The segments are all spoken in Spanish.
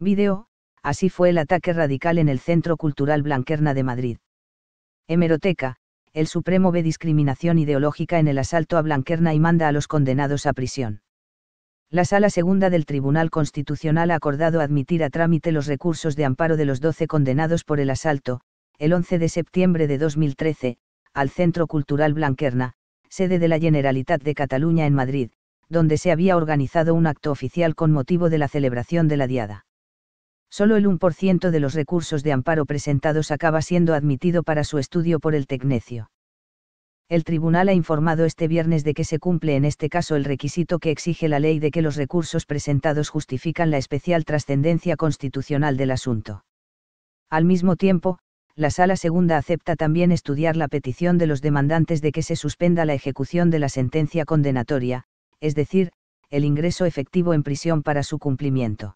Video, así fue el ataque radical en el Centro Cultural Blanquerna de Madrid. Hemeroteca, el Supremo ve discriminación ideológica en el asalto a Blanquerna y manda a los condenados a prisión. La Sala Segunda del Tribunal Constitucional ha acordado admitir a trámite los recursos de amparo de los 12 condenados por el asalto, el 11 de septiembre de 2013, al Centro Cultural Blanquerna, sede de la Generalitat de Cataluña en Madrid, donde se había organizado un acto oficial con motivo de la celebración de la Diada solo el 1% de los recursos de amparo presentados acaba siendo admitido para su estudio por el tecnecio. El tribunal ha informado este viernes de que se cumple en este caso el requisito que exige la ley de que los recursos presentados justifican la especial trascendencia constitucional del asunto. Al mismo tiempo, la Sala Segunda acepta también estudiar la petición de los demandantes de que se suspenda la ejecución de la sentencia condenatoria, es decir, el ingreso efectivo en prisión para su cumplimiento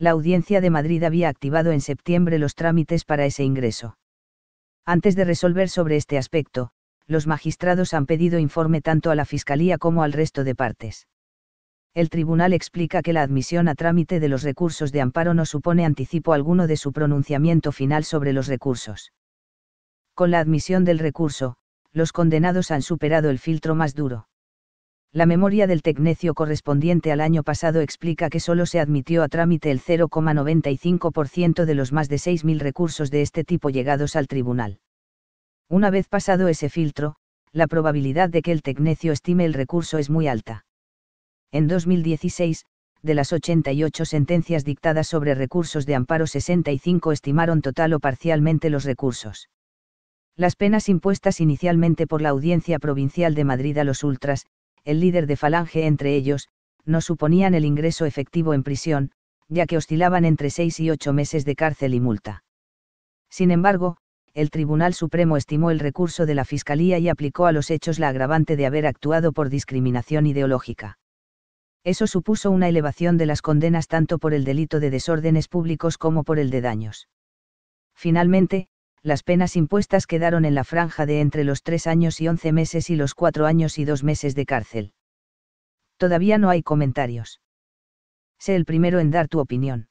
la Audiencia de Madrid había activado en septiembre los trámites para ese ingreso. Antes de resolver sobre este aspecto, los magistrados han pedido informe tanto a la Fiscalía como al resto de partes. El tribunal explica que la admisión a trámite de los recursos de amparo no supone anticipo alguno de su pronunciamiento final sobre los recursos. Con la admisión del recurso, los condenados han superado el filtro más duro. La memoria del tecnecio correspondiente al año pasado explica que solo se admitió a trámite el 0,95% de los más de 6.000 recursos de este tipo llegados al tribunal. Una vez pasado ese filtro, la probabilidad de que el tecnecio estime el recurso es muy alta. En 2016, de las 88 sentencias dictadas sobre recursos de amparo 65 estimaron total o parcialmente los recursos. Las penas impuestas inicialmente por la Audiencia Provincial de Madrid a los ultras, el líder de Falange entre ellos, no suponían el ingreso efectivo en prisión, ya que oscilaban entre seis y ocho meses de cárcel y multa. Sin embargo, el Tribunal Supremo estimó el recurso de la Fiscalía y aplicó a los hechos la agravante de haber actuado por discriminación ideológica. Eso supuso una elevación de las condenas tanto por el delito de desórdenes públicos como por el de daños. Finalmente, las penas impuestas quedaron en la franja de entre los tres años y once meses y los cuatro años y dos meses de cárcel. Todavía no hay comentarios. Sé el primero en dar tu opinión.